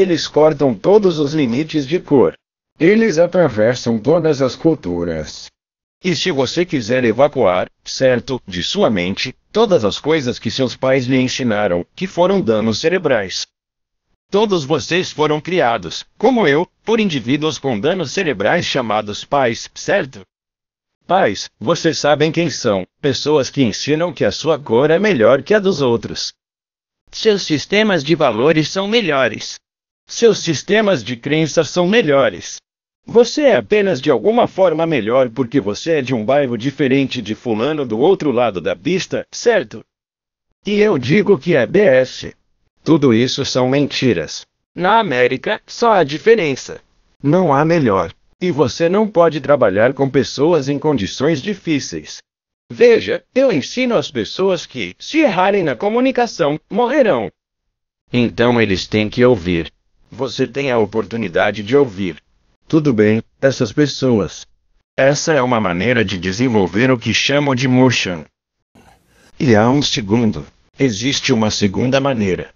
Eles cortam todos os limites de cor. Eles atravessam todas as culturas. E se você quiser evacuar, certo, de sua mente, todas as coisas que seus pais lhe ensinaram, que foram danos cerebrais. Todos vocês foram criados, como eu, por indivíduos com danos cerebrais chamados pais, certo? Pais, vocês sabem quem são, pessoas que ensinam que a sua cor é melhor que a dos outros. Seus sistemas de valores são melhores. Seus sistemas de crenças são melhores. Você é apenas de alguma forma melhor porque você é de um bairro diferente de fulano do outro lado da pista, certo? E eu digo que é BS. Tudo isso são mentiras. Na América, só há diferença. Não há melhor. E você não pode trabalhar com pessoas em condições difíceis. Veja, eu ensino as pessoas que, se errarem na comunicação, morrerão. Então eles têm que ouvir. Você tem a oportunidade de ouvir. Tudo bem, essas pessoas. Essa é uma maneira de desenvolver o que chamam de motion. E há um segundo. Existe uma segunda maneira.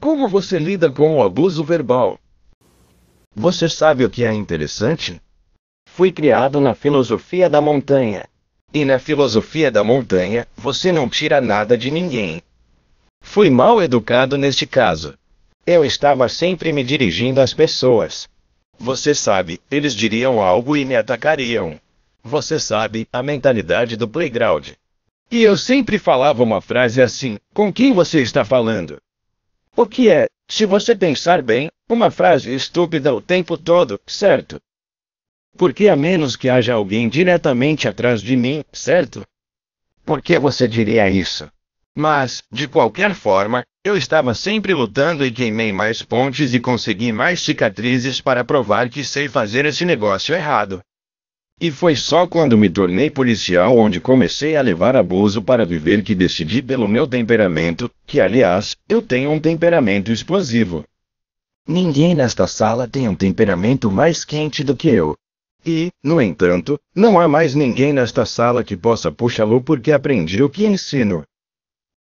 Como você lida com o abuso verbal? Você sabe o que é interessante? Fui criado na filosofia da montanha. E na filosofia da montanha, você não tira nada de ninguém. Fui mal educado neste caso. Eu estava sempre me dirigindo às pessoas. Você sabe, eles diriam algo e me atacariam. Você sabe, a mentalidade do playground. E eu sempre falava uma frase assim: com quem você está falando? O que é, se você pensar bem, uma frase estúpida o tempo todo, certo? Porque a menos que haja alguém diretamente atrás de mim, certo? Por que você diria isso? Mas, de qualquer forma, eu estava sempre lutando e queimei mais pontes e consegui mais cicatrizes para provar que sei fazer esse negócio errado. E foi só quando me tornei policial onde comecei a levar abuso para viver que decidi pelo meu temperamento, que aliás, eu tenho um temperamento explosivo. Ninguém nesta sala tem um temperamento mais quente do que eu. E, no entanto, não há mais ninguém nesta sala que possa puxá-lo porque aprendi o que ensino.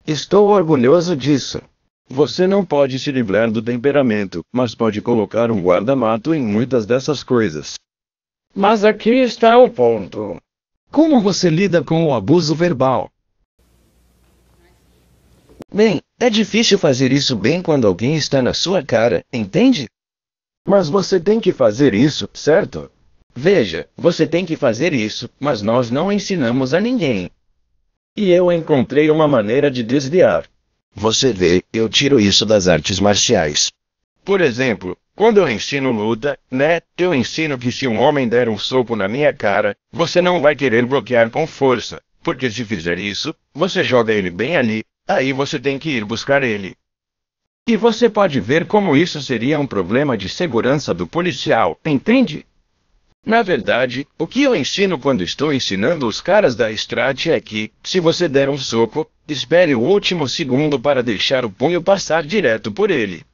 Estou orgulhoso disso. Você não pode se livrar do temperamento, mas pode colocar um guarda-mato em muitas dessas coisas. Mas aqui está o ponto. Como você lida com o abuso verbal? Bem, é difícil fazer isso bem quando alguém está na sua cara, entende? Mas você tem que fazer isso, certo? Veja, você tem que fazer isso, mas nós não ensinamos a ninguém. E eu encontrei uma maneira de desviar. Você vê, eu tiro isso das artes marciais. Por exemplo, quando eu ensino luta, né? Eu ensino que se um homem der um soco na minha cara, você não vai querer bloquear com força, porque se fizer isso, você joga ele bem ali, aí você tem que ir buscar ele. E você pode ver como isso seria um problema de segurança do policial, entende? Na verdade, o que eu ensino quando estou ensinando os caras da Strat é que, se você der um soco, espere o último segundo para deixar o punho passar direto por ele.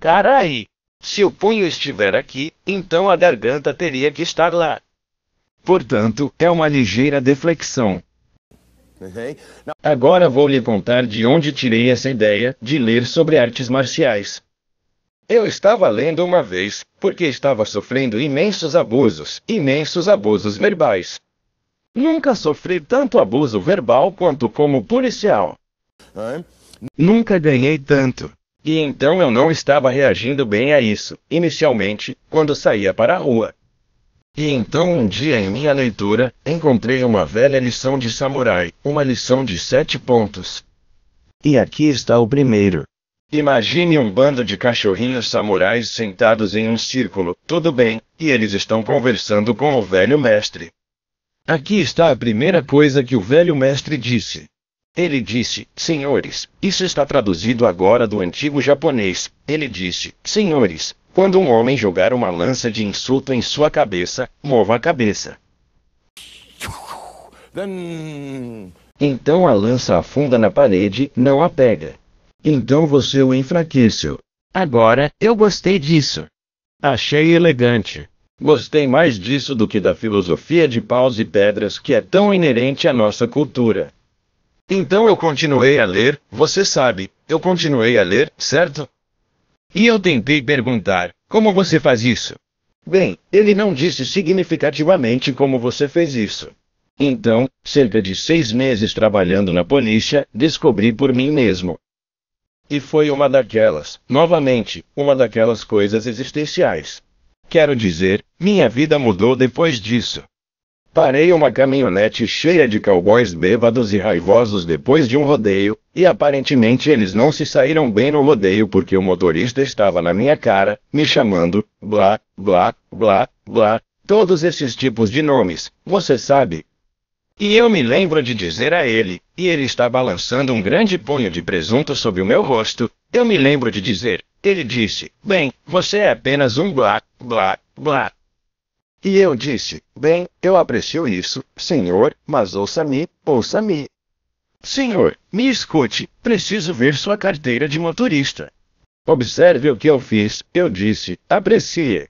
Carai! Se o punho estiver aqui, então a garganta teria que estar lá. Portanto, é uma ligeira deflexão. Uhum. Agora vou lhe contar de onde tirei essa ideia de ler sobre artes marciais. Eu estava lendo uma vez, porque estava sofrendo imensos abusos, imensos abusos verbais. Nunca sofri tanto abuso verbal quanto como policial. Nunca ganhei tanto. E então eu não estava reagindo bem a isso, inicialmente, quando saía para a rua. E então um dia em minha leitura, encontrei uma velha lição de samurai, uma lição de sete pontos. E aqui está o primeiro. Imagine um bando de cachorrinhos samurais sentados em um círculo, tudo bem, e eles estão conversando com o velho mestre. Aqui está a primeira coisa que o velho mestre disse. Ele disse, senhores, isso está traduzido agora do antigo japonês. Ele disse, senhores, quando um homem jogar uma lança de insulto em sua cabeça, mova a cabeça. Então a lança afunda na parede, não a pega. Então você o enfraqueceu. Agora, eu gostei disso. Achei elegante. Gostei mais disso do que da filosofia de paus e pedras que é tão inerente à nossa cultura. Então eu continuei a ler, você sabe, eu continuei a ler, certo? E eu tentei perguntar: como você faz isso? Bem, ele não disse significativamente como você fez isso. Então, cerca de seis meses trabalhando na polícia, descobri por mim mesmo e foi uma daquelas, novamente, uma daquelas coisas existenciais. Quero dizer, minha vida mudou depois disso. Parei uma caminhonete cheia de cowboys bêbados e raivosos depois de um rodeio, e aparentemente eles não se saíram bem no rodeio porque o motorista estava na minha cara, me chamando, blá, blá, blá, blá, todos esses tipos de nomes, você sabe, e eu me lembro de dizer a ele, e ele está balançando um grande punho de presunto sobre o meu rosto, eu me lembro de dizer, ele disse, bem, você é apenas um blá, blá, blá. E eu disse, bem, eu aprecio isso, senhor, mas ouça-me, ouça-me. Senhor, me escute, preciso ver sua carteira de motorista. Observe o que eu fiz, eu disse, aprecie.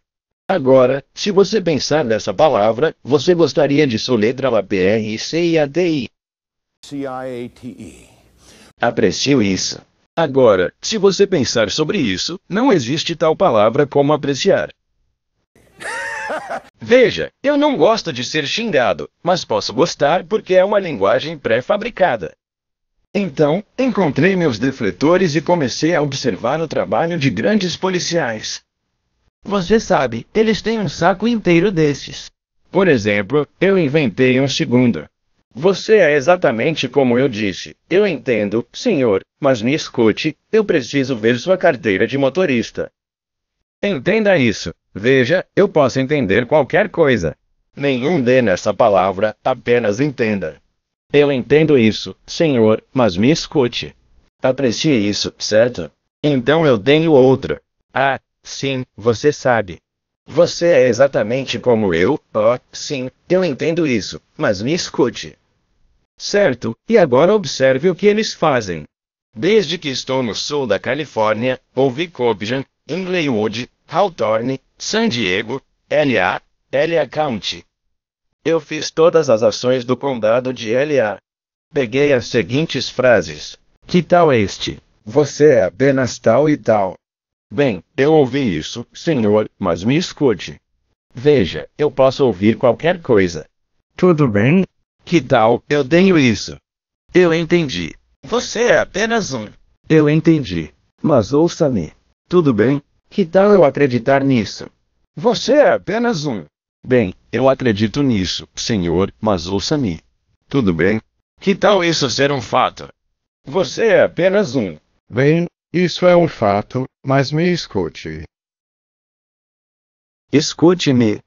Agora, se você pensar nessa palavra, você gostaria de soletrá-la P-R-C-I-A-D-I. C-I-A-T-E. Aprecio isso. Agora, se você pensar sobre isso, não existe tal palavra como apreciar. Veja, eu não gosto de ser xingado, mas posso gostar porque é uma linguagem pré-fabricada. Então, encontrei meus defletores e comecei a observar o trabalho de grandes policiais. Você sabe, eles têm um saco inteiro desses. Por exemplo, eu inventei um segundo. Você é exatamente como eu disse. Eu entendo, senhor, mas me escute, eu preciso ver sua carteira de motorista. Entenda isso. Veja, eu posso entender qualquer coisa. Nenhum D nessa palavra, apenas entenda. Eu entendo isso, senhor, mas me escute. Aprecie isso, certo? Então eu tenho outra. Ah, Sim, você sabe. Você é exatamente como eu, oh, sim, eu entendo isso, mas me escute. Certo, e agora observe o que eles fazem. Desde que estou no sul da Califórnia, ouvi Cobijan, Inglewood, Hawthorne, San Diego, L.A., L.A. County. Eu fiz todas as ações do condado de L.A. Peguei as seguintes frases. Que tal este? Você é apenas tal e tal. Bem, eu ouvi isso, senhor, mas me escute. Veja, eu posso ouvir qualquer coisa. Tudo bem? Que tal eu tenho isso? Eu entendi. Você é apenas um. Eu entendi. Mas ouça-me. Tudo bem? Que tal eu acreditar nisso? Você é apenas um. Bem, eu acredito nisso, senhor, mas ouça-me. Tudo bem? Que tal isso ser um fato? Você é apenas um. Bem, isso é um fato, mas me escute. Escute-me.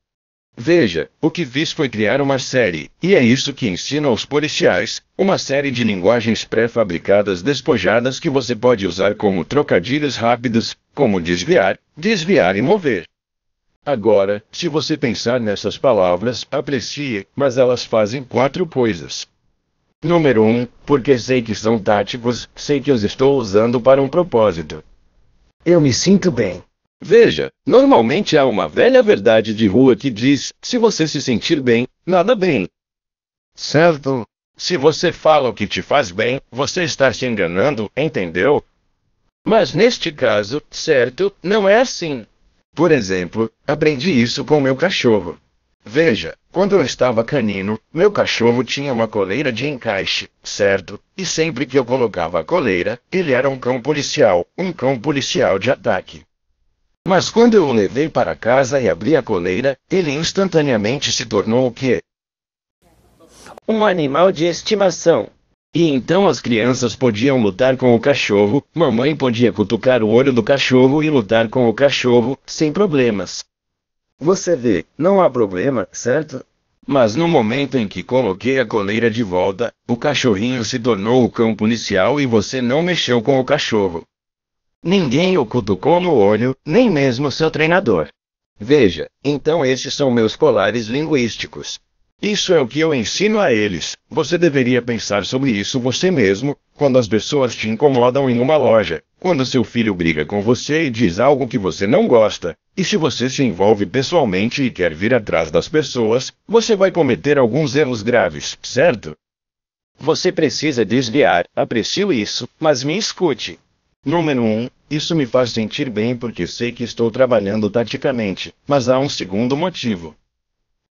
Veja, o que fiz foi criar uma série, e é isso que ensino aos policiais: uma série de linguagens pré-fabricadas despojadas que você pode usar como trocadilhos rápidos, como desviar, desviar e mover. Agora, se você pensar nessas palavras, aprecie, mas elas fazem quatro coisas. Número 1, um, porque sei que são táticos, sei que os estou usando para um propósito. Eu me sinto bem. Veja, normalmente há uma velha verdade de rua que diz: se você se sentir bem, nada bem. Certo? Se você fala o que te faz bem, você está se enganando, entendeu? Mas neste caso, certo, não é assim. Por exemplo, aprendi isso com meu cachorro. Veja, quando eu estava canino, meu cachorro tinha uma coleira de encaixe, certo? E sempre que eu colocava a coleira, ele era um cão policial, um cão policial de ataque. Mas quando eu o levei para casa e abri a coleira, ele instantaneamente se tornou o quê? Um animal de estimação. E então as crianças podiam lutar com o cachorro, mamãe podia cutucar o olho do cachorro e lutar com o cachorro, sem problemas. Você vê, não há problema, certo? Mas no momento em que coloquei a coleira de volta, o cachorrinho se tornou o cão policial e você não mexeu com o cachorro. Ninguém o cutucou no olho, nem mesmo seu treinador. Veja, então estes são meus colares linguísticos. Isso é o que eu ensino a eles. Você deveria pensar sobre isso você mesmo, quando as pessoas te incomodam em uma loja, quando seu filho briga com você e diz algo que você não gosta, e se você se envolve pessoalmente e quer vir atrás das pessoas, você vai cometer alguns erros graves, certo? Você precisa desviar, aprecio isso, mas me escute. Número 1. Um, isso me faz sentir bem porque sei que estou trabalhando taticamente, mas há um segundo motivo.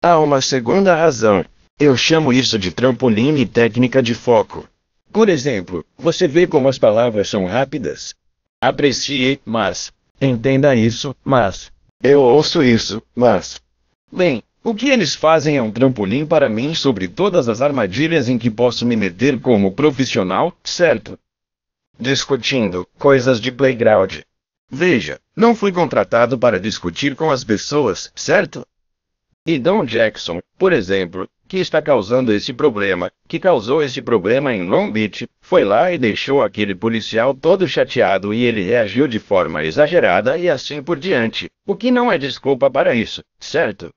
Há uma segunda razão. Eu chamo isso de trampolim e técnica de foco. Por exemplo, você vê como as palavras são rápidas. Aprecie, mas. Entenda isso, mas. Eu ouço isso, mas. Bem, o que eles fazem é um trampolim para mim sobre todas as armadilhas em que posso me meter como profissional, certo? Discutindo coisas de playground. Veja, não fui contratado para discutir com as pessoas, certo? E Don Jackson, por exemplo, que está causando esse problema, que causou esse problema em Long Beach, foi lá e deixou aquele policial todo chateado e ele reagiu de forma exagerada e assim por diante, o que não é desculpa para isso, certo?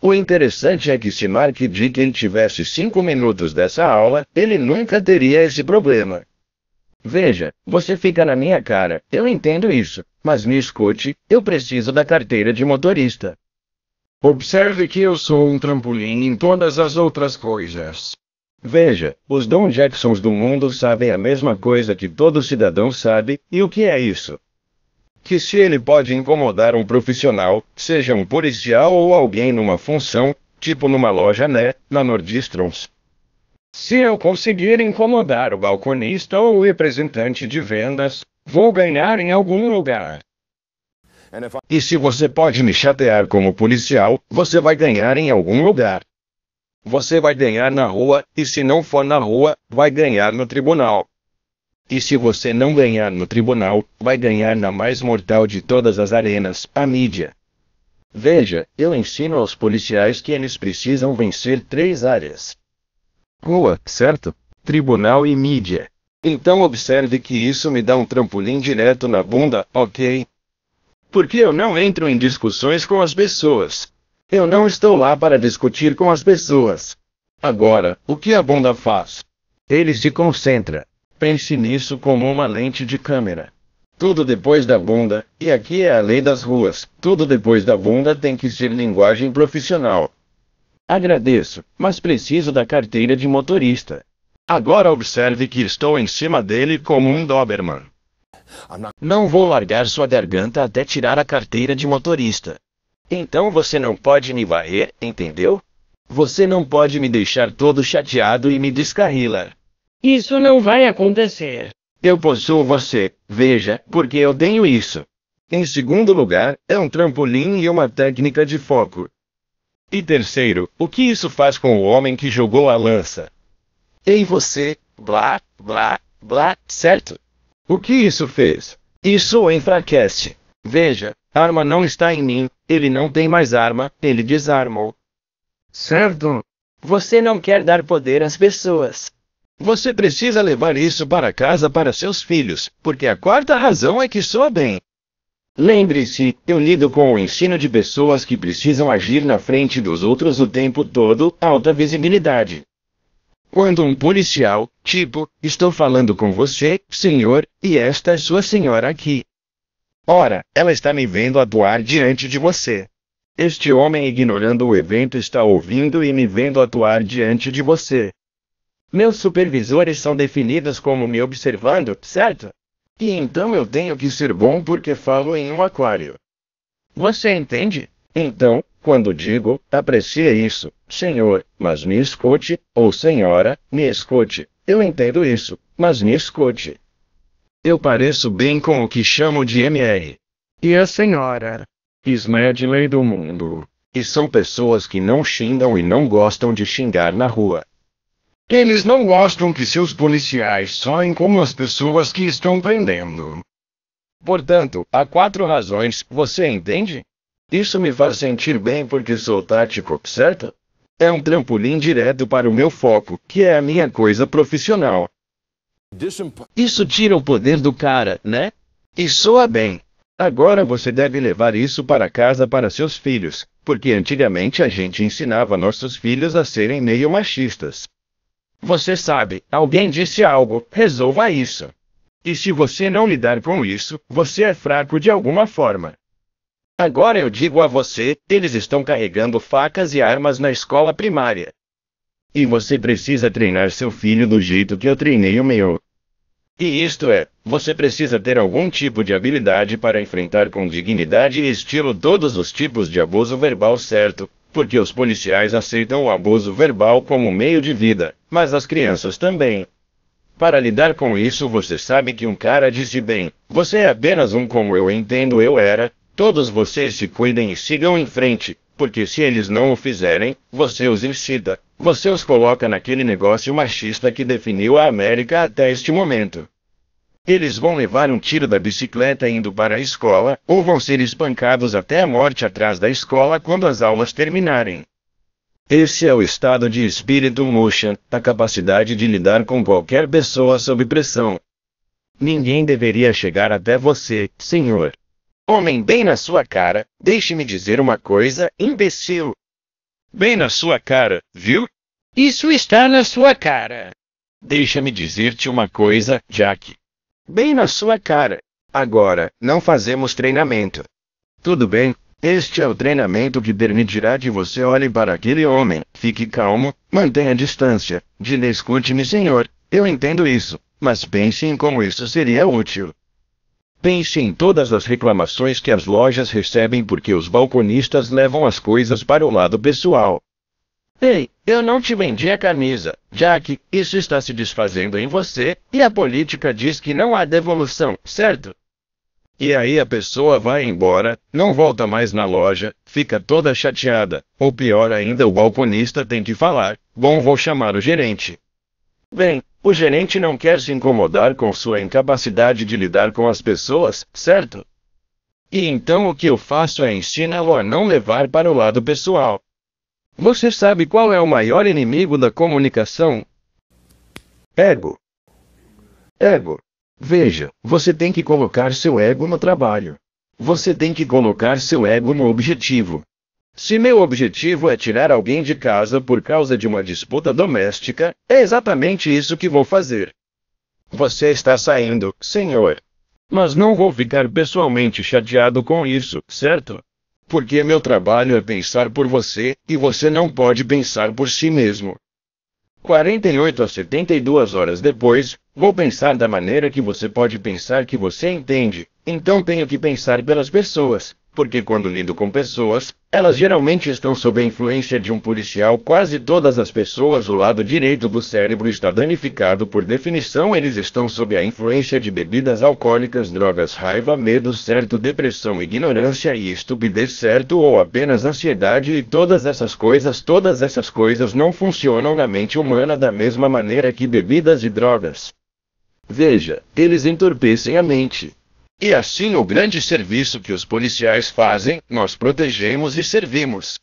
O interessante é que se Mark Dicken tivesse cinco minutos dessa aula, ele nunca teria esse problema. Veja, você fica na minha cara, eu entendo isso, mas me escute, eu preciso da carteira de motorista. Observe que eu sou um trampolim em todas as outras coisas. Veja, os Don Jacksons do mundo sabem a mesma coisa que todo cidadão sabe, e o que é isso? Que se ele pode incomodar um profissional, seja um policial ou alguém numa função, tipo numa loja né, na Nordistrons. Se eu conseguir incomodar o balconista ou o representante de vendas, vou ganhar em algum lugar. E se você pode me chatear como policial, você vai ganhar em algum lugar. Você vai ganhar na rua, e se não for na rua, vai ganhar no tribunal. E se você não ganhar no tribunal, vai ganhar na mais mortal de todas as arenas, a mídia. Veja, eu ensino aos policiais que eles precisam vencer três áreas: rua, certo? Tribunal e mídia. Então observe que isso me dá um trampolim direto na bunda, ok? Porque eu não entro em discussões com as pessoas. Eu não estou lá para discutir com as pessoas. Agora, o que a bunda faz? Ele se concentra. Pense nisso como uma lente de câmera. Tudo depois da bunda, e aqui é a lei das ruas, tudo depois da bunda tem que ser linguagem profissional. Agradeço, mas preciso da carteira de motorista. Agora observe que estou em cima dele como um Doberman. Não vou largar sua garganta até tirar a carteira de motorista. Então você não pode me varrer, entendeu? Você não pode me deixar todo chateado e me descarrilar. Isso não vai acontecer. Eu possuo você, veja, porque eu tenho isso. Em segundo lugar, é um trampolim e uma técnica de foco. E terceiro, o que isso faz com o homem que jogou a lança? Ei você, blá, blá, blá, certo? O que isso fez? Isso o enfraquece. Veja, arma não está em mim, ele não tem mais arma, ele desarmou. Certo. Você não quer dar poder às pessoas. Você precisa levar isso para casa para seus filhos, porque a quarta razão é que soa bem. Lembre-se, eu lido com o ensino de pessoas que precisam agir na frente dos outros o tempo todo, alta visibilidade. Quando um policial, tipo, estou falando com você, senhor, e esta é sua senhora aqui. Ora, ela está me vendo atuar diante de você. Este homem, ignorando o evento, está ouvindo e me vendo atuar diante de você. Meus supervisores são definidos como me observando, certo? E então eu tenho que ser bom porque falo em um aquário. Você entende? Então, quando digo, aprecie isso, senhor, mas me escute, ou senhora, me escute. Eu entendo isso, mas me escute. Eu pareço bem com o que chamo de MR. E a senhora? Smedley do mundo. E são pessoas que não xingam e não gostam de xingar na rua. Eles não gostam que seus policiais soem como as pessoas que estão prendendo. Portanto, há quatro razões, você entende? Isso me faz sentir bem porque sou tático, certo? É um trampolim direto para o meu foco, que é a minha coisa profissional. Isso tira o poder do cara, né? E soa bem. Agora você deve levar isso para casa para seus filhos, porque antigamente a gente ensinava nossos filhos a serem meio machistas. Você sabe, alguém disse algo, resolva isso. E se você não lidar com isso, você é fraco de alguma forma. Agora eu digo a você: eles estão carregando facas e armas na escola primária. E você precisa treinar seu filho do jeito que eu treinei o meu. E isto é, você precisa ter algum tipo de habilidade para enfrentar com dignidade e estilo todos os tipos de abuso verbal, certo? Porque os policiais aceitam o abuso verbal como meio de vida, mas as crianças também. Para lidar com isso, você sabe que um cara disse bem: Você é apenas um como eu entendo eu era, Todos vocês se cuidem e sigam em frente, porque se eles não o fizerem, você os incita, você os coloca naquele negócio machista que definiu a América até este momento. Eles vão levar um tiro da bicicleta indo para a escola, ou vão ser espancados até a morte atrás da escola quando as aulas terminarem. Esse é o estado de espírito motion, a capacidade de lidar com qualquer pessoa sob pressão. Ninguém deveria chegar até você, senhor. Homem bem na sua cara, deixe-me dizer uma coisa, imbecil. Bem na sua cara, viu? Isso está na sua cara. Deixa-me dizer-te uma coisa, Jack. Bem na sua cara. Agora, não fazemos treinamento. Tudo bem, este é o treinamento que permitirá que você olhe para aquele homem, fique calmo, mantenha distância, escute me senhor, eu entendo isso, mas pense em como isso seria útil. Pense em todas as reclamações que as lojas recebem porque os balconistas levam as coisas para o lado pessoal. Ei, eu não te vendi a camisa, Jack. isso está se desfazendo em você, e a política diz que não há devolução, certo? E aí a pessoa vai embora, não volta mais na loja, fica toda chateada, ou pior ainda, o balconista tem de falar: Bom, vou chamar o gerente. Bem, o gerente não quer se incomodar com sua incapacidade de lidar com as pessoas, certo? E então o que eu faço é ensiná-lo a não levar para o lado pessoal. Você sabe qual é o maior inimigo da comunicação? Ego. Ego. Veja, você tem que colocar seu ego no trabalho. Você tem que colocar seu ego no objetivo. Se meu objetivo é tirar alguém de casa por causa de uma disputa doméstica, é exatamente isso que vou fazer. Você está saindo, senhor. Mas não vou ficar pessoalmente chateado com isso, certo? Porque meu trabalho é pensar por você, e você não pode pensar por si mesmo. 48 a 72 horas depois, vou pensar da maneira que você pode pensar que você entende, então tenho que pensar pelas pessoas, porque quando lido com pessoas, elas geralmente estão sob a influência de um policial. Quase todas as pessoas, o lado direito do cérebro está danificado, por definição, eles estão sob a influência de bebidas alcoólicas, drogas, raiva, medo, certo, depressão, ignorância e estupidez, certo, ou apenas ansiedade, e todas essas coisas, todas essas coisas não funcionam na mente humana da mesma maneira que bebidas e drogas. Veja, eles entorpecem a mente, e assim o grande serviço que os policiais fazem, nós protegemos e servimos.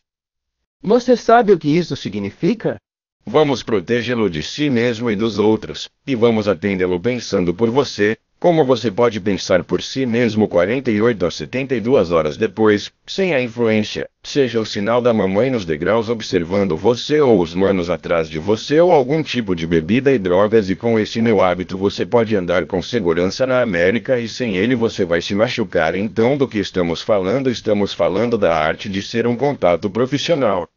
Você sabe o que isso significa? Vamos protegê-lo de si mesmo e dos outros, e vamos atendê-lo pensando por você, como você pode pensar por si mesmo 48 a 72 horas depois, sem a influência, seja o sinal da mamãe nos degraus observando você ou os manos atrás de você ou algum tipo de bebida e drogas e com esse meu hábito você pode andar com segurança na América e sem ele você vai se machucar. Então do que estamos falando? Estamos falando da arte de ser um contato profissional.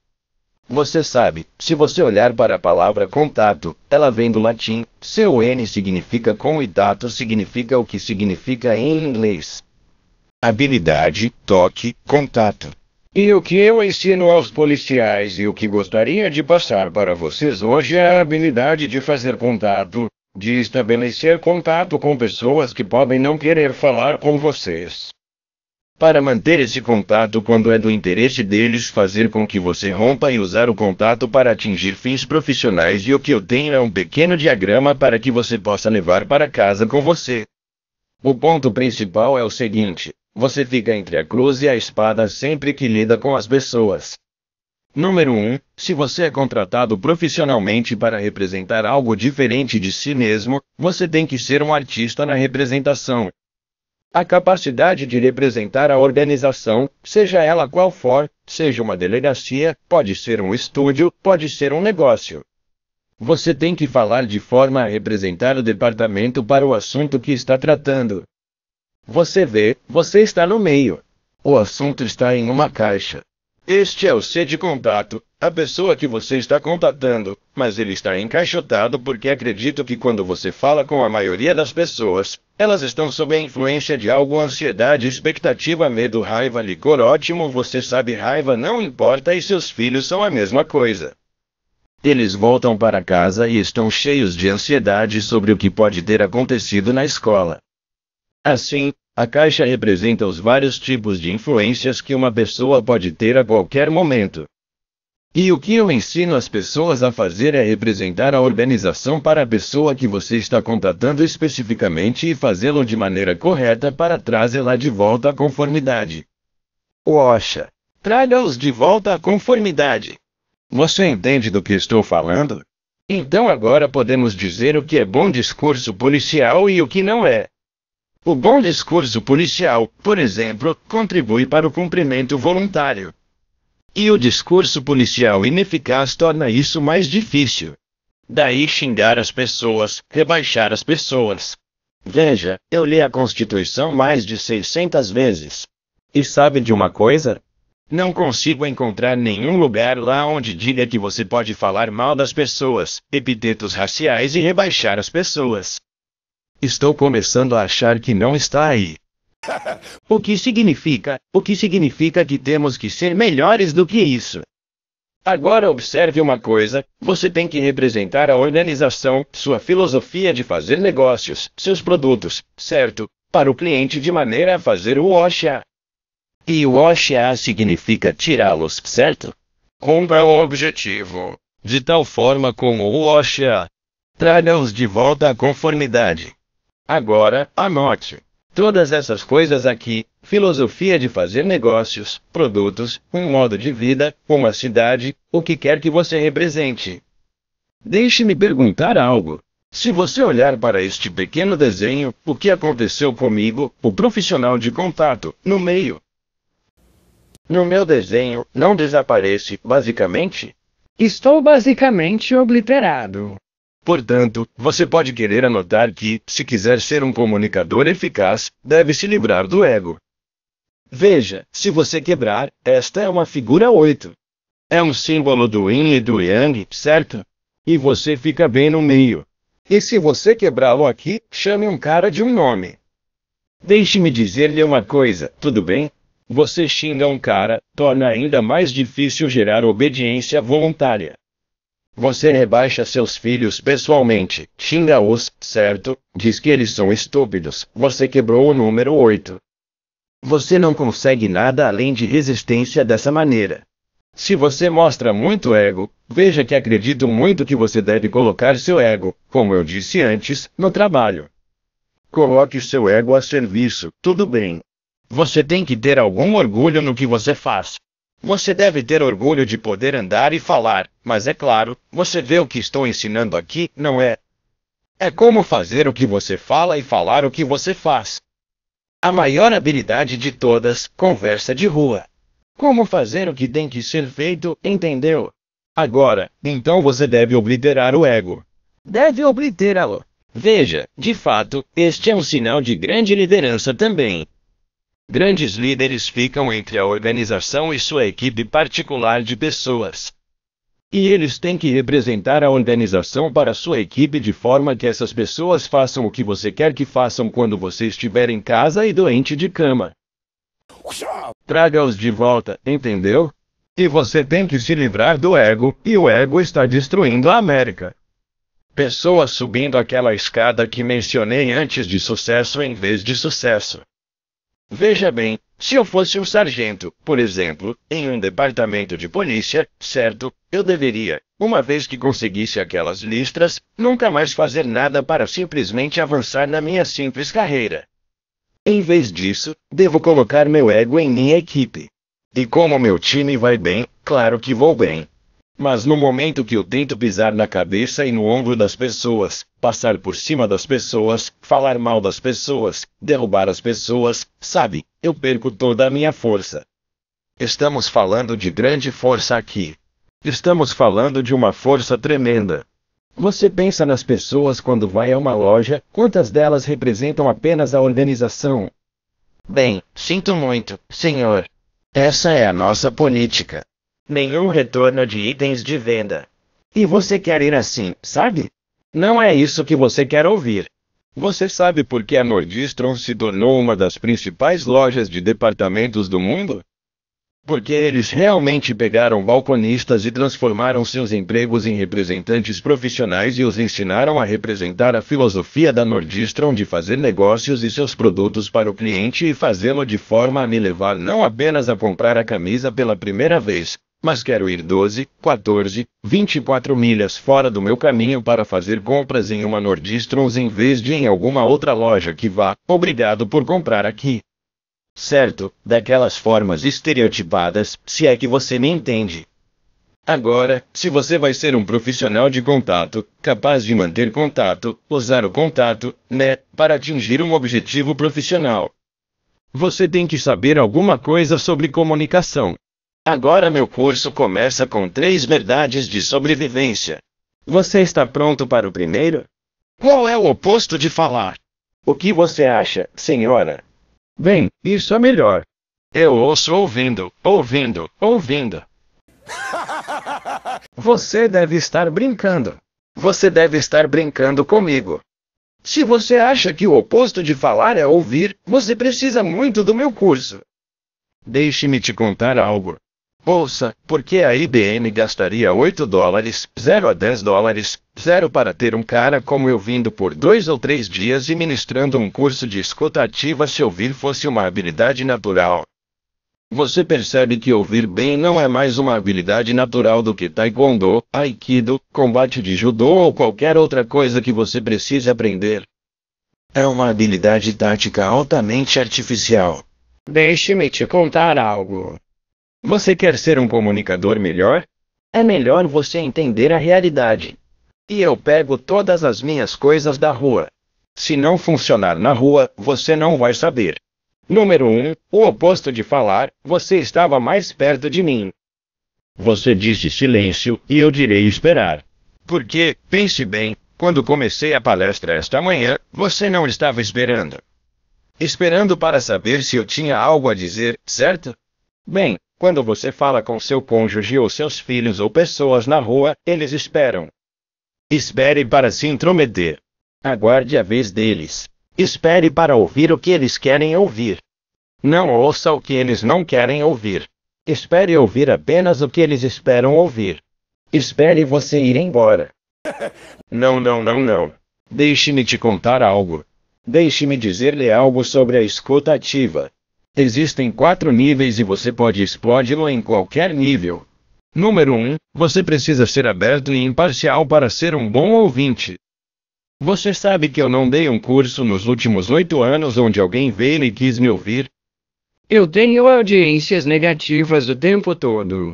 Você sabe, se você olhar para a palavra contato, ela vem do latim, seu N significa com e dato significa o que significa em inglês. Habilidade, toque, contato. E o que eu ensino aos policiais e o que gostaria de passar para vocês hoje é a habilidade de fazer contato, de estabelecer contato com pessoas que podem não querer falar com vocês. Para manter esse contato quando é do interesse deles fazer com que você rompa e usar o contato para atingir fins profissionais e o que eu tenho é um pequeno diagrama para que você possa levar para casa com você. O ponto principal é o seguinte: você fica entre a cruz e a espada sempre que lida com as pessoas. Número 1. Se você é contratado profissionalmente para representar algo diferente de si mesmo, você tem que ser um artista na representação. A capacidade de representar a organização, seja ela qual for, seja uma delegacia, pode ser um estúdio, pode ser um negócio. Você tem que falar de forma a representar o departamento para o assunto que está tratando. Você vê, você está no meio. O assunto está em uma caixa. Este é o C de contato, a pessoa que você está contatando, mas ele está encaixotado porque acredito que quando você fala com a maioria das pessoas, elas estão sob a influência de algo ansiedade, expectativa, medo, raiva, licor. Ótimo, você sabe, raiva não importa e seus filhos são a mesma coisa. Eles voltam para casa e estão cheios de ansiedade sobre o que pode ter acontecido na escola. Assim, a caixa representa os vários tipos de influências que uma pessoa pode ter a qualquer momento. E o que eu ensino as pessoas a fazer é representar a organização para a pessoa que você está contatando especificamente e fazê-lo de maneira correta para trazê-la de volta à conformidade. Oxa, traga-os de volta à conformidade. Você entende do que estou falando? Então agora podemos dizer o que é bom discurso policial e o que não é. O bom discurso policial, por exemplo, contribui para o cumprimento voluntário. E o discurso policial ineficaz torna isso mais difícil. Daí xingar as pessoas, rebaixar as pessoas. Veja, eu li a Constituição mais de 600 vezes. E sabe de uma coisa? Não consigo encontrar nenhum lugar lá onde diga que você pode falar mal das pessoas, epitetos raciais e rebaixar as pessoas. Estou começando a achar que não está aí. o que significa? O que significa que temos que ser melhores do que isso? Agora observe uma coisa: você tem que representar a organização, sua filosofia de fazer negócios, seus produtos, certo? Para o cliente de maneira a fazer o OSHA. E o OSHA significa tirá-los, certo? Cumpra o objetivo. De tal forma como o OSHA. Traga-os de volta à conformidade. Agora, anote. Todas essas coisas aqui, filosofia de fazer negócios, produtos, um modo de vida, uma cidade, o que quer que você represente. Deixe-me perguntar algo. Se você olhar para este pequeno desenho, o que aconteceu comigo, o profissional de contato, no meio? No meu desenho, não desaparece, basicamente? Estou basicamente obliterado. Portanto, você pode querer anotar que, se quiser ser um comunicador eficaz, deve se livrar do ego. Veja, se você quebrar, esta é uma figura 8. É um símbolo do yin e do yang, certo? E você fica bem no meio. E se você quebrá-lo aqui, chame um cara de um nome. Deixe-me dizer-lhe uma coisa, tudo bem? Você xinga um cara, torna ainda mais difícil gerar obediência voluntária. Você rebaixa seus filhos pessoalmente, xinga-os, certo? Diz que eles são estúpidos. Você quebrou o número 8. Você não consegue nada além de resistência dessa maneira. Se você mostra muito ego, veja que acredito muito que você deve colocar seu ego, como eu disse antes, no trabalho. Coloque seu ego a serviço, tudo bem. Você tem que ter algum orgulho no que você faz. Você deve ter orgulho de poder andar e falar, mas é claro, você vê o que estou ensinando aqui, não é? É como fazer o que você fala e falar o que você faz. A maior habilidade de todas, conversa de rua. Como fazer o que tem que ser feito, entendeu? Agora, então você deve obliterar o ego. Deve obliterá-lo. Veja, de fato, este é um sinal de grande liderança também. Grandes líderes ficam entre a organização e sua equipe particular de pessoas. E eles têm que representar a organização para sua equipe de forma que essas pessoas façam o que você quer que façam quando você estiver em casa e doente de cama. Traga-os de volta, entendeu? E você tem que se livrar do ego, e o ego está destruindo a América. Pessoas subindo aquela escada que mencionei antes de sucesso em vez de sucesso. Veja bem, se eu fosse um sargento, por exemplo, em um departamento de polícia, certo? Eu deveria, uma vez que conseguisse aquelas listras, nunca mais fazer nada para simplesmente avançar na minha simples carreira. Em vez disso, devo colocar meu ego em minha equipe. E como meu time vai bem, claro que vou bem. Mas no momento que eu tento pisar na cabeça e no ombro das pessoas, passar por cima das pessoas, falar mal das pessoas, derrubar as pessoas, sabe, eu perco toda a minha força. Estamos falando de grande força aqui. Estamos falando de uma força tremenda. Você pensa nas pessoas quando vai a uma loja, quantas delas representam apenas a organização? Bem, sinto muito, senhor. Essa é a nossa política nenhum retorno de itens de venda. E você quer ir assim, sabe? Não é isso que você quer ouvir. Você sabe por que a Nordstrom se tornou uma das principais lojas de departamentos do mundo? Porque eles realmente pegaram balconistas e transformaram seus empregos em representantes profissionais e os ensinaram a representar a filosofia da Nordstrom de fazer negócios e seus produtos para o cliente e fazê-lo de forma a me levar não apenas a comprar a camisa pela primeira vez, mas quero ir 12, 14, 24 milhas fora do meu caminho para fazer compras em uma Nordstroms em vez de em alguma outra loja que vá. Obrigado por comprar aqui. Certo, daquelas formas estereotipadas, se é que você me entende. Agora, se você vai ser um profissional de contato, capaz de manter contato, usar o contato, né, para atingir um objetivo profissional. Você tem que saber alguma coisa sobre comunicação. Agora meu curso começa com três verdades de sobrevivência. Você está pronto para o primeiro? Qual é o oposto de falar? O que você acha, senhora? Bem, isso é melhor. Eu ouço ouvindo, ouvindo, ouvindo. Você deve estar brincando. Você deve estar brincando comigo. Se você acha que o oposto de falar é ouvir, você precisa muito do meu curso. Deixe-me te contar algo. Ouça, porque a IBM gastaria 8 dólares, 0 a 10 dólares, 0 para ter um cara como eu vindo por dois ou três dias e ministrando um curso de escuta ativa se ouvir fosse uma habilidade natural? Você percebe que ouvir bem não é mais uma habilidade natural do que taekwondo, aikido, combate de judô ou qualquer outra coisa que você precise aprender. É uma habilidade tática altamente artificial. Deixe-me te contar algo. Você quer ser um comunicador melhor? É melhor você entender a realidade. E eu pego todas as minhas coisas da rua. Se não funcionar na rua, você não vai saber. Número 1. Um, o oposto de falar, você estava mais perto de mim. Você disse silêncio, e eu direi esperar. Porque, pense bem, quando comecei a palestra esta manhã, você não estava esperando. Esperando para saber se eu tinha algo a dizer, certo? Bem, quando você fala com seu cônjuge ou seus filhos ou pessoas na rua, eles esperam. Espere para se intrometer. Aguarde a vez deles. Espere para ouvir o que eles querem ouvir. Não ouça o que eles não querem ouvir. Espere ouvir apenas o que eles esperam ouvir. Espere você ir embora. não, não, não, não. Deixe-me te contar algo. Deixe-me dizer-lhe algo sobre a escuta ativa. Existem quatro níveis e você pode explodi-lo em qualquer nível. Número 1. Um, você precisa ser aberto e imparcial para ser um bom ouvinte. Você sabe que eu não dei um curso nos últimos oito anos onde alguém veio e quis me ouvir? Eu tenho audiências negativas o tempo todo.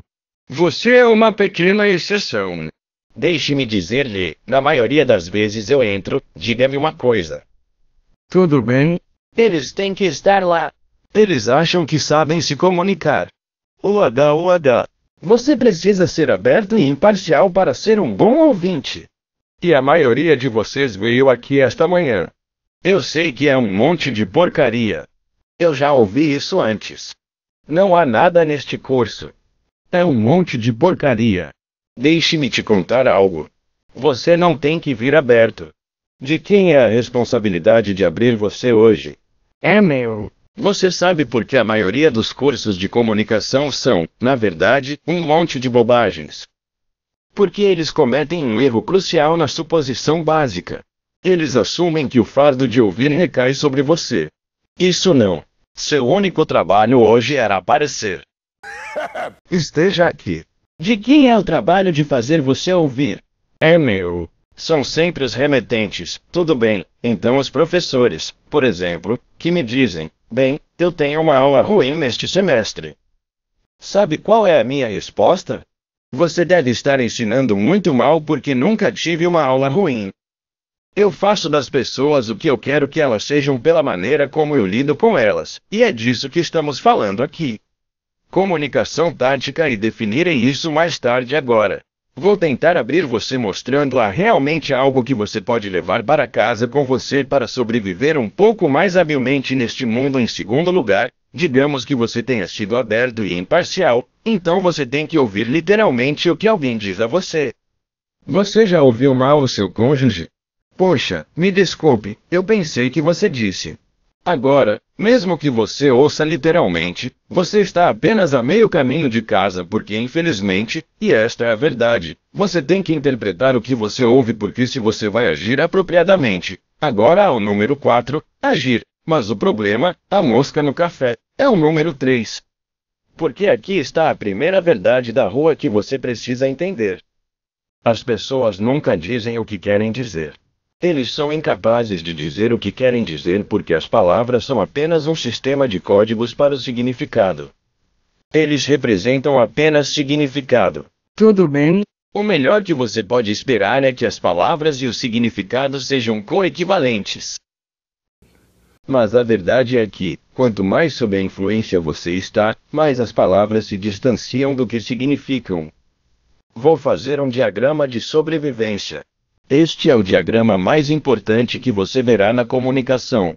Você é uma pequena exceção. Deixe-me dizer-lhe, na maioria das vezes eu entro, diga-me uma coisa. Tudo bem? Eles têm que estar lá, eles acham que sabem se comunicar. Oada, oada. Você precisa ser aberto e imparcial para ser um bom ouvinte. E a maioria de vocês veio aqui esta manhã. Eu sei que é um monte de porcaria. Eu já ouvi isso antes. Não há nada neste curso. É um monte de porcaria. Deixe-me te contar algo. Você não tem que vir aberto. De quem é a responsabilidade de abrir você hoje? É meu. Você sabe por que a maioria dos cursos de comunicação são, na verdade, um monte de bobagens. Porque eles cometem um erro crucial na suposição básica. Eles assumem que o fardo de ouvir recai sobre você. Isso não. Seu único trabalho hoje era aparecer. Esteja aqui. De quem é o trabalho de fazer você ouvir? É meu. São sempre os remetentes, tudo bem, então os professores, por exemplo, que me dizem, Bem, eu tenho uma aula ruim neste semestre. Sabe qual é a minha resposta? Você deve estar ensinando muito mal porque nunca tive uma aula ruim. Eu faço das pessoas o que eu quero que elas sejam pela maneira como eu lido com elas, e é disso que estamos falando aqui. Comunicação tática e definirem isso mais tarde agora. Vou tentar abrir você mostrando a realmente algo que você pode levar para casa com você para sobreviver um pouco mais habilmente neste mundo. Em segundo lugar, digamos que você tenha sido aberto e imparcial, então você tem que ouvir literalmente o que alguém diz a você. Você já ouviu mal o seu cônjuge? Poxa, me desculpe, eu pensei que você disse, Agora, mesmo que você ouça literalmente, você está apenas a meio caminho de casa porque, infelizmente, e esta é a verdade, você tem que interpretar o que você ouve porque se você vai agir apropriadamente. Agora há o número 4, agir. Mas o problema, a mosca no café, é o número 3. Porque aqui está a primeira verdade da rua que você precisa entender. As pessoas nunca dizem o que querem dizer. Eles são incapazes de dizer o que querem dizer porque as palavras são apenas um sistema de códigos para o significado. Eles representam apenas significado. Tudo bem? O melhor que você pode esperar é que as palavras e o significado sejam coequivalentes. Mas a verdade é que, quanto mais sob a influência você está, mais as palavras se distanciam do que significam. Vou fazer um diagrama de sobrevivência. Este é o diagrama mais importante que você verá na comunicação.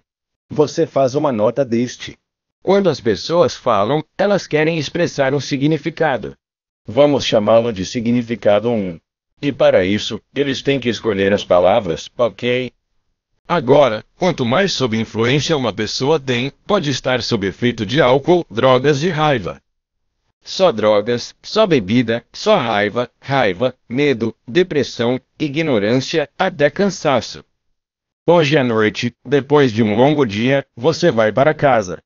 Você faz uma nota deste. Quando as pessoas falam, elas querem expressar um significado. Vamos chamá-lo de significado 1. E para isso, eles têm que escolher as palavras, ok? Agora, quanto mais sob influência uma pessoa tem, pode estar sob efeito de álcool, drogas e raiva. Só drogas, só bebida, só raiva, raiva, medo, depressão, ignorância, até cansaço. Hoje à noite, depois de um longo dia, você vai para casa.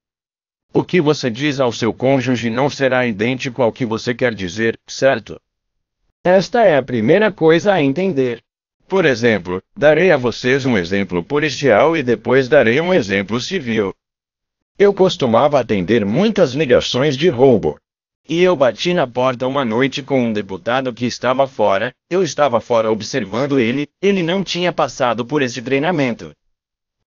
O que você diz ao seu cônjuge não será idêntico ao que você quer dizer, certo? Esta é a primeira coisa a entender. Por exemplo, darei a vocês um exemplo policial e depois darei um exemplo civil. Eu costumava atender muitas ligações de roubo. E eu bati na porta uma noite com um deputado que estava fora, eu estava fora observando ele, ele não tinha passado por esse treinamento.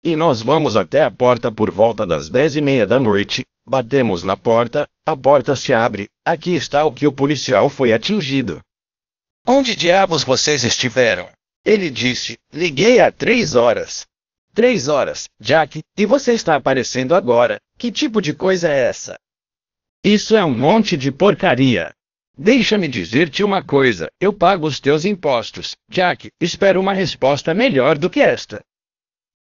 E nós vamos até a porta por volta das dez e meia da noite, batemos na porta, a porta se abre, aqui está o que o policial foi atingido. Onde diabos vocês estiveram? Ele disse, liguei há três horas. Três horas, Jack, e você está aparecendo agora, que tipo de coisa é essa? Isso é um monte de porcaria. Deixa-me dizer-te uma coisa: eu pago os teus impostos, Jack. Espero uma resposta melhor do que esta.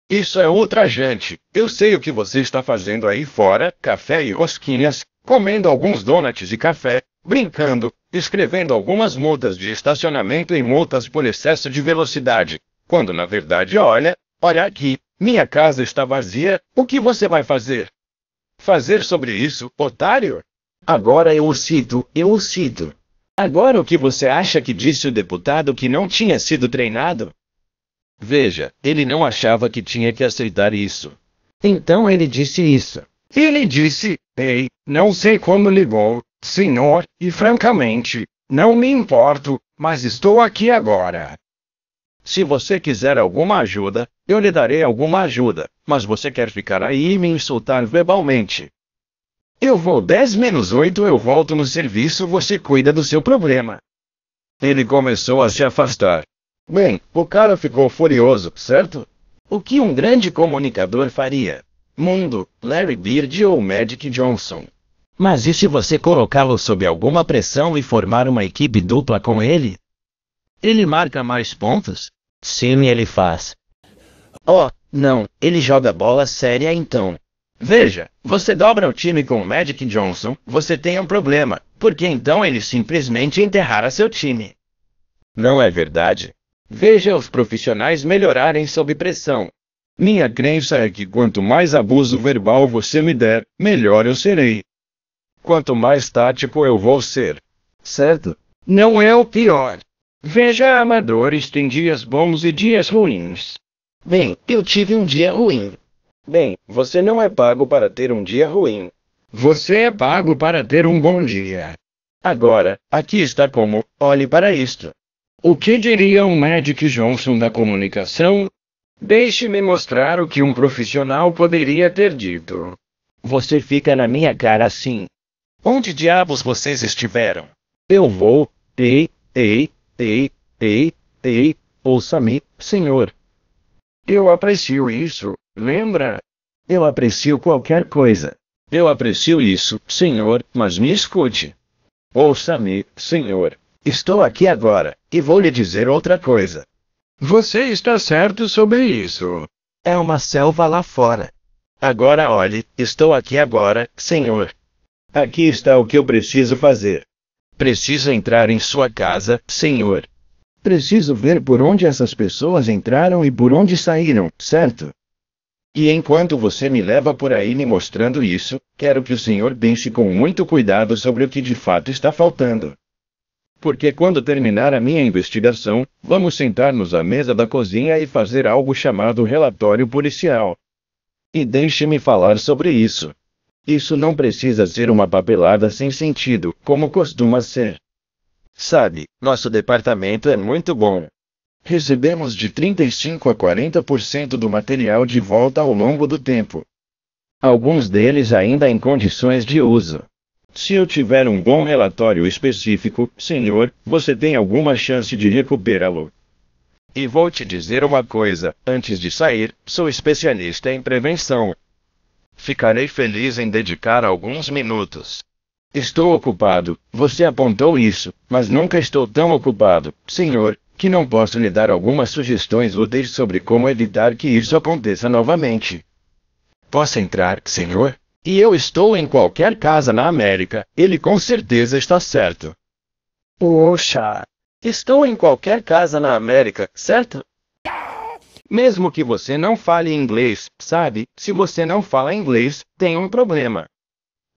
Isso é ultrajante. Eu sei o que você está fazendo aí fora: café e rosquinhas, comendo alguns donuts e café, brincando, escrevendo algumas multas de estacionamento e multas por excesso de velocidade. Quando na verdade, olha, olha aqui, minha casa está vazia, o que você vai fazer? Fazer sobre isso, otário? Agora eu o cito, eu o cito. Agora o que você acha que disse o deputado que não tinha sido treinado? Veja, ele não achava que tinha que aceitar isso. Então ele disse isso. Ele disse: Ei, não sei como ligou, senhor, e francamente, não me importo, mas estou aqui agora. Se você quiser alguma ajuda, eu lhe darei alguma ajuda, mas você quer ficar aí e me insultar verbalmente. Eu vou 10 menos 8, eu volto no serviço, você cuida do seu problema. Ele começou a se afastar. Bem, o cara ficou furioso, certo? O que um grande comunicador faria? Mundo, Larry Bird ou Magic Johnson. Mas e se você colocá-lo sob alguma pressão e formar uma equipe dupla com ele? Ele marca mais pontos? Sim, ele faz. Oh, não, ele joga bola séria então. Veja, você dobra o time com o Magic Johnson, você tem um problema, porque então ele simplesmente enterrará seu time. Não é verdade? Veja os profissionais melhorarem sob pressão. Minha crença é que quanto mais abuso verbal você me der, melhor eu serei. Quanto mais tático eu vou ser. Certo? Não é o pior. Veja amadores têm dias bons e dias ruins. Bem, eu tive um dia ruim, Bem, você não é pago para ter um dia ruim. Você é pago para ter um bom dia. Agora, aqui está como, olhe para isto. O que diria um Magic Johnson da comunicação? Deixe-me mostrar o que um profissional poderia ter dito. Você fica na minha cara assim. Onde diabos vocês estiveram? Eu vou, ei, ei, ei, ei, ei, ouça-me, senhor. Eu aprecio isso, Lembra? Eu aprecio qualquer coisa. Eu aprecio isso, senhor, mas me escute. Ouça-me, senhor. Estou aqui agora, e vou lhe dizer outra coisa. Você está certo sobre isso. É uma selva lá fora. Agora olhe, estou aqui agora, senhor. Aqui está o que eu preciso fazer. Preciso entrar em sua casa, senhor. Preciso ver por onde essas pessoas entraram e por onde saíram, certo? E enquanto você me leva por aí me mostrando isso, quero que o senhor pense com muito cuidado sobre o que de fato está faltando. Porque quando terminar a minha investigação, vamos sentar-nos à mesa da cozinha e fazer algo chamado relatório policial. E deixe-me falar sobre isso. Isso não precisa ser uma papelada sem sentido, como costuma ser. Sabe, nosso departamento é muito bom recebemos de 35 a 40% do material de volta ao longo do tempo. Alguns deles ainda em condições de uso. Se eu tiver um bom relatório específico, senhor, você tem alguma chance de recuperá-lo. E vou te dizer uma coisa: antes de sair, sou especialista em prevenção. Ficarei feliz em dedicar alguns minutos. Estou ocupado, você apontou isso, mas nunca estou tão ocupado, senhor, que não posso lhe dar algumas sugestões úteis sobre como evitar que isso aconteça novamente. Posso entrar, senhor? E eu estou em qualquer casa na América, ele com certeza está certo. Poxa, estou em qualquer casa na América, certo? Mesmo que você não fale inglês, sabe, se você não fala inglês, tem um problema.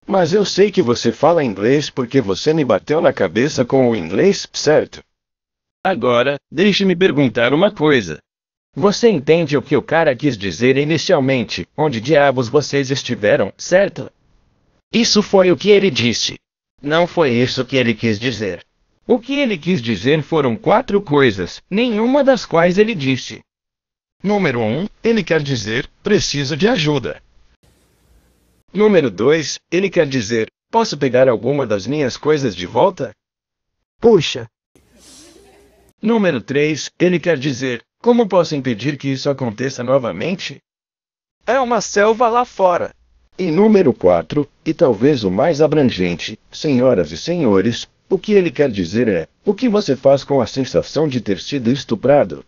Mas eu sei que você fala inglês porque você me bateu na cabeça com o inglês, certo? Agora, deixe-me perguntar uma coisa. Você entende o que o cara quis dizer inicialmente? Onde diabos vocês estiveram, certo? Isso foi o que ele disse. Não foi isso que ele quis dizer. O que ele quis dizer foram quatro coisas, nenhuma das quais ele disse. Número 1, um, ele quer dizer, preciso de ajuda. Número 2, ele quer dizer, posso pegar alguma das minhas coisas de volta? Puxa, Número 3, ele quer dizer: como posso impedir que isso aconteça novamente? É uma selva lá fora. E número 4, e talvez o mais abrangente, senhoras e senhores, o que ele quer dizer é: o que você faz com a sensação de ter sido estuprado?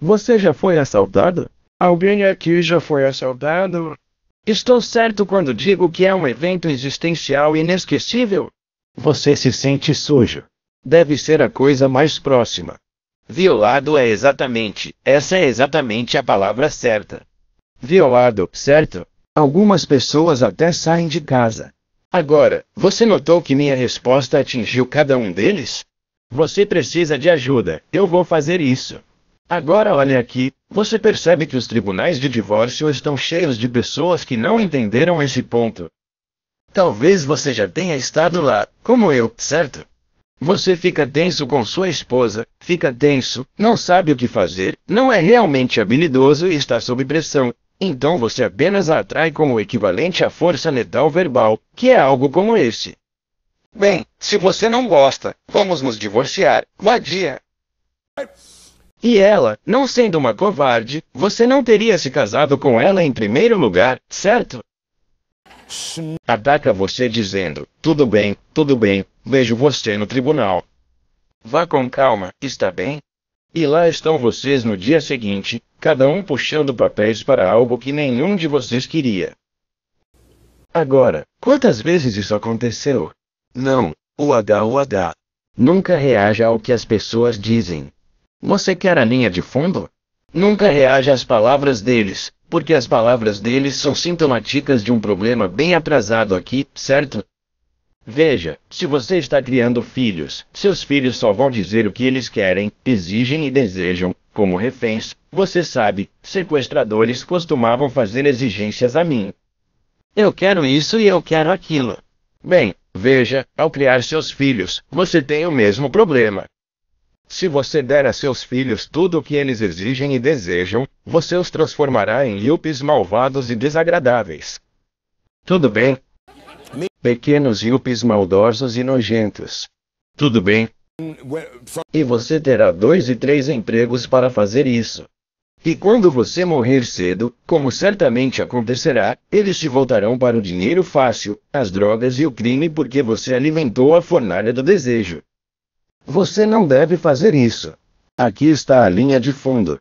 Você já foi assaltado? Alguém aqui já foi assaltado? Estou certo quando digo que é um evento existencial inesquecível. Você se sente sujo. Deve ser a coisa mais próxima. Violado é exatamente, essa é exatamente a palavra certa. Violado, certo? Algumas pessoas até saem de casa. Agora, você notou que minha resposta atingiu cada um deles? Você precisa de ajuda, eu vou fazer isso. Agora olha aqui, você percebe que os tribunais de divórcio estão cheios de pessoas que não entenderam esse ponto. Talvez você já tenha estado lá, como eu, certo? Você fica tenso com sua esposa, fica tenso, não sabe o que fazer, não é realmente habilidoso e está sob pressão. Então você apenas atrai como equivalente à força letal verbal, que é algo como esse. Bem, se você não gosta, vamos nos divorciar. Vadia. E ela, não sendo uma covarde, você não teria se casado com ela em primeiro lugar, certo? Ataca você dizendo: Tudo bem, tudo bem, vejo você no tribunal. Vá com calma, está bem? E lá estão vocês no dia seguinte, cada um puxando papéis para algo que nenhum de vocês queria. Agora, quantas vezes isso aconteceu? Não, o H, o H. Nunca reaja ao que as pessoas dizem. Você quer a linha de fundo? Nunca reaja às palavras deles, porque as palavras deles são sintomáticas de um problema bem atrasado aqui, certo? Veja, se você está criando filhos, seus filhos só vão dizer o que eles querem, exigem e desejam, como reféns. Você sabe, sequestradores costumavam fazer exigências a mim. Eu quero isso e eu quero aquilo. Bem, veja, ao criar seus filhos, você tem o mesmo problema. Se você der a seus filhos tudo o que eles exigem e desejam, você os transformará em yuppies malvados e desagradáveis. Tudo bem? Pequenos yuppies maldosos e nojentos. Tudo bem? E você terá dois e três empregos para fazer isso. E quando você morrer cedo, como certamente acontecerá, eles te voltarão para o dinheiro fácil, as drogas e o crime porque você alimentou a fornalha do desejo. Você não deve fazer isso. Aqui está a linha de fundo.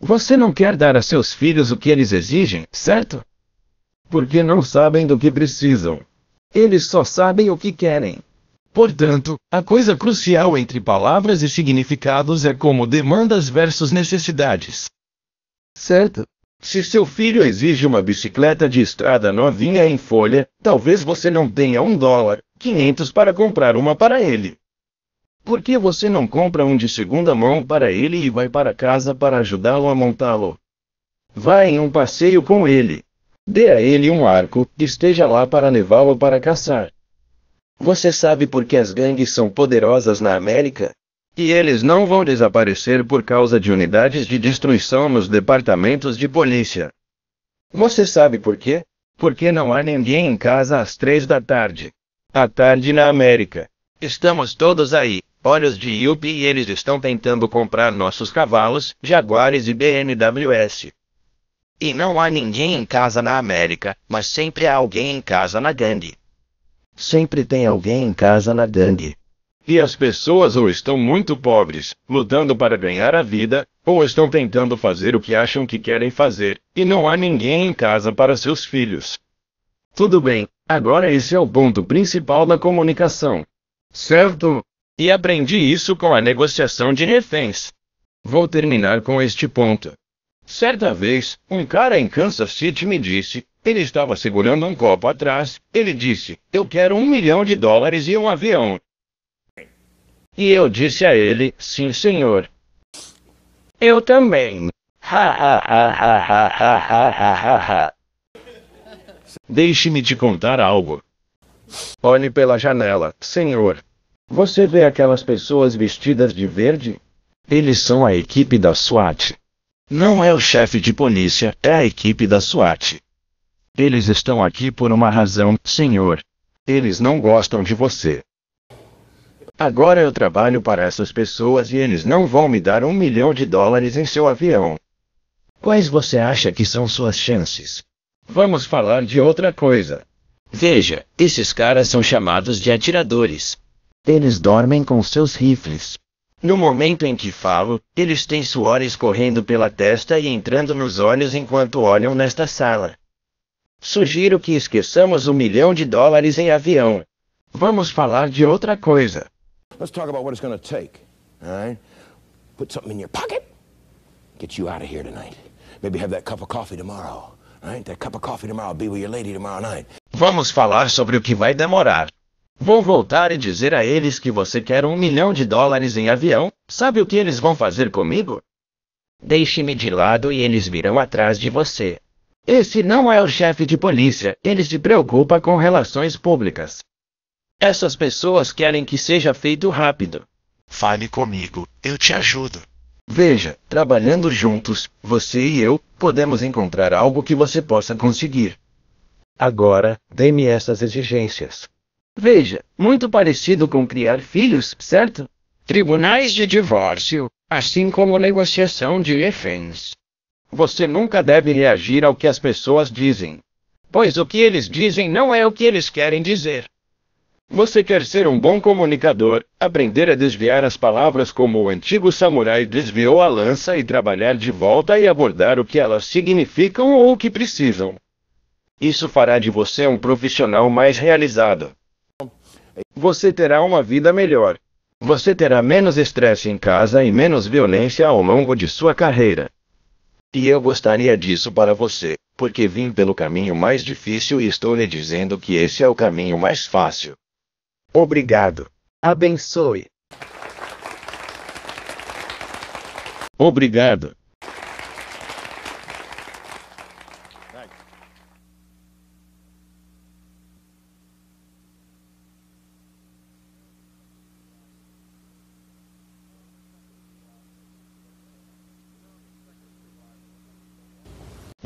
Você não quer dar a seus filhos o que eles exigem, certo? Porque não sabem do que precisam. Eles só sabem o que querem. Portanto, a coisa crucial entre palavras e significados é como demandas versus necessidades. Certo. Se seu filho exige uma bicicleta de estrada novinha em folha, talvez você não tenha um dólar, 500 para comprar uma para ele. Por que você não compra um de segunda mão para ele e vai para casa para ajudá-lo a montá-lo? Vá em um passeio com ele. Dê a ele um arco, esteja lá para levá-lo para caçar. Você sabe por que as gangues são poderosas na América? E eles não vão desaparecer por causa de unidades de destruição nos departamentos de polícia. Você sabe por quê? Porque não há ninguém em casa às três da tarde. À tarde na América. Estamos todos aí. Olhos de Yupi e eles estão tentando comprar nossos cavalos, jaguares e BMWs. E não há ninguém em casa na América, mas sempre há alguém em casa na Gandhi. Sempre tem alguém em casa na Gandhi. E as pessoas ou estão muito pobres, lutando para ganhar a vida, ou estão tentando fazer o que acham que querem fazer, e não há ninguém em casa para seus filhos. Tudo bem, agora esse é o ponto principal da comunicação. Certo? E aprendi isso com a negociação de reféns. Vou terminar com este ponto. Certa vez, um cara em Kansas City me disse, ele estava segurando um copo atrás, ele disse, eu quero um milhão de dólares e um avião. E eu disse a ele, sim senhor. Eu também. Deixe-me te contar algo. Olhe pela janela, senhor. Você vê aquelas pessoas vestidas de verde? Eles são a equipe da SWAT. Não é o chefe de polícia, é a equipe da SWAT. Eles estão aqui por uma razão, senhor. Eles não gostam de você. Agora eu trabalho para essas pessoas e eles não vão me dar um milhão de dólares em seu avião. Quais você acha que são suas chances? Vamos falar de outra coisa. Veja, esses caras são chamados de atiradores. Eles dormem com seus rifles. No momento em que falo, eles têm suor escorrendo pela testa e entrando nos olhos enquanto olham nesta sala. Sugiro que esqueçamos um milhão de dólares em avião. Vamos falar de outra coisa. take. Put something in your pocket. Get you out of here tonight. Maybe have that cup of coffee tomorrow. right? That cup of coffee tomorrow. Be with your lady tomorrow night. Vamos falar sobre o que vai demorar. Vou voltar e dizer a eles que você quer um milhão de dólares em avião, sabe o que eles vão fazer comigo? Deixe-me de lado e eles virão atrás de você. Esse não é o chefe de polícia, ele se preocupa com relações públicas. Essas pessoas querem que seja feito rápido. Fale comigo, eu te ajudo. Veja, trabalhando juntos, você e eu, podemos encontrar algo que você possa conseguir. Agora, dê-me essas exigências. Veja, muito parecido com criar filhos, certo? Tribunais de divórcio, assim como negociação de reféns. Você nunca deve reagir ao que as pessoas dizem. Pois o que eles dizem não é o que eles querem dizer. Você quer ser um bom comunicador, aprender a desviar as palavras como o antigo samurai desviou a lança e trabalhar de volta e abordar o que elas significam ou o que precisam. Isso fará de você um profissional mais realizado. Você terá uma vida melhor. Você terá menos estresse em casa e menos violência ao longo de sua carreira. E eu gostaria disso para você, porque vim pelo caminho mais difícil e estou lhe dizendo que esse é o caminho mais fácil. Obrigado. Abençoe. Obrigado.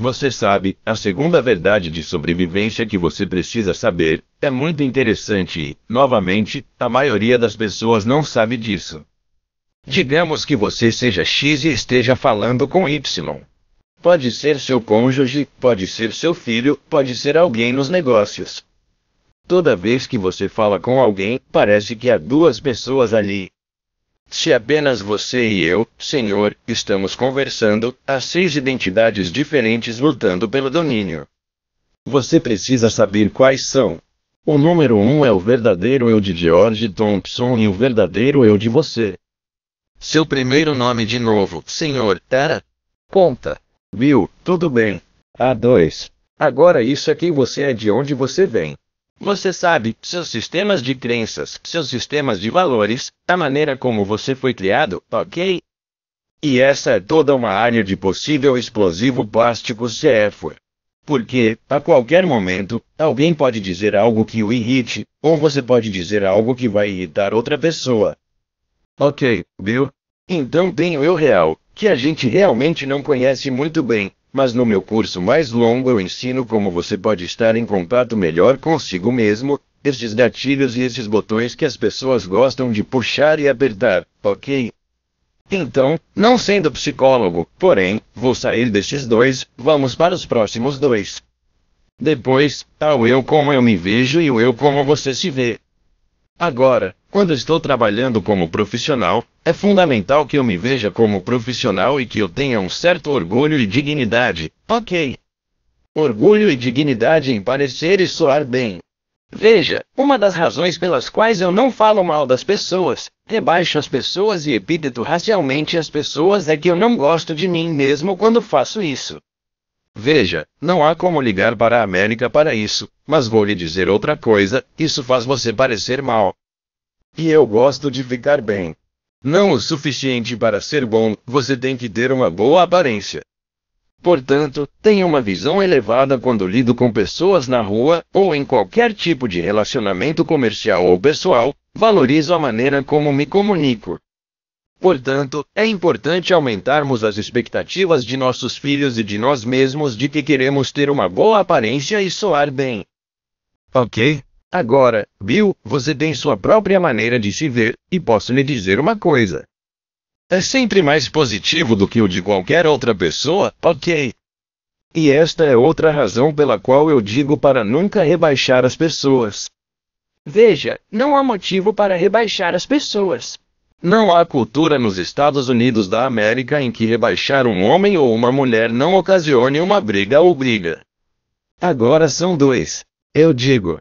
Você sabe, a segunda verdade de sobrevivência que você precisa saber é muito interessante e, novamente, a maioria das pessoas não sabe disso. Digamos que você seja X e esteja falando com Y. Pode ser seu cônjuge, pode ser seu filho, pode ser alguém nos negócios. Toda vez que você fala com alguém, parece que há duas pessoas ali. Se apenas você e eu, Senhor, estamos conversando, há seis identidades diferentes lutando pelo domínio. Você precisa saber quais são. O número um é o verdadeiro eu de George Thompson e o verdadeiro eu de você. Seu primeiro nome de novo, Senhor Tara? Ponta. Bill. tudo bem. A2. Agora isso é quem você é de onde você vem. Você sabe, seus sistemas de crenças, seus sistemas de valores, a maneira como você foi criado, ok? E essa é toda uma área de possível explosivo plástico CF. Porque, a qualquer momento, alguém pode dizer algo que o irrite, ou você pode dizer algo que vai irritar outra pessoa. Ok, viu? Então tem o eu real, que a gente realmente não conhece muito bem, mas no meu curso mais longo eu ensino como você pode estar em contato melhor consigo mesmo, estes gatilhos e esses botões que as pessoas gostam de puxar e apertar, ok? Então, não sendo psicólogo, porém, vou sair destes dois, vamos para os próximos dois. Depois, há o eu como eu me vejo e o eu como você se vê. Agora, quando estou trabalhando como profissional, é fundamental que eu me veja como profissional e que eu tenha um certo orgulho e dignidade, ok? Orgulho e dignidade em parecer e soar bem. Veja, uma das razões pelas quais eu não falo mal das pessoas, rebaixo as pessoas e epíteto racialmente as pessoas é que eu não gosto de mim mesmo quando faço isso. Veja, não há como ligar para a América para isso, mas vou lhe dizer outra coisa: isso faz você parecer mal. E eu gosto de ficar bem. Não o suficiente para ser bom, você tem que ter uma boa aparência. Portanto, tenha uma visão elevada quando lido com pessoas na rua, ou em qualquer tipo de relacionamento comercial ou pessoal, valorizo a maneira como me comunico. Portanto, é importante aumentarmos as expectativas de nossos filhos e de nós mesmos de que queremos ter uma boa aparência e soar bem. Ok, Agora, Bill, você tem sua própria maneira de se ver, e posso lhe dizer uma coisa. É sempre mais positivo do que o de qualquer outra pessoa, ok? E esta é outra razão pela qual eu digo para nunca rebaixar as pessoas. Veja, não há motivo para rebaixar as pessoas. Não há cultura nos Estados Unidos da América em que rebaixar um homem ou uma mulher não ocasione uma briga ou briga. Agora são dois. Eu digo,